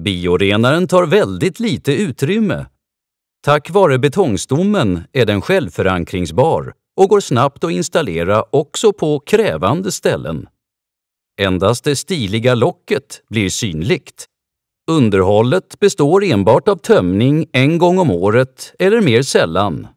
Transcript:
Biorenaren tar väldigt lite utrymme. Tack vare betongstommen är den självförankringsbar och går snabbt att installera också på krävande ställen. Endast det stiliga locket blir synligt. Underhållet består enbart av tömning en gång om året eller mer sällan.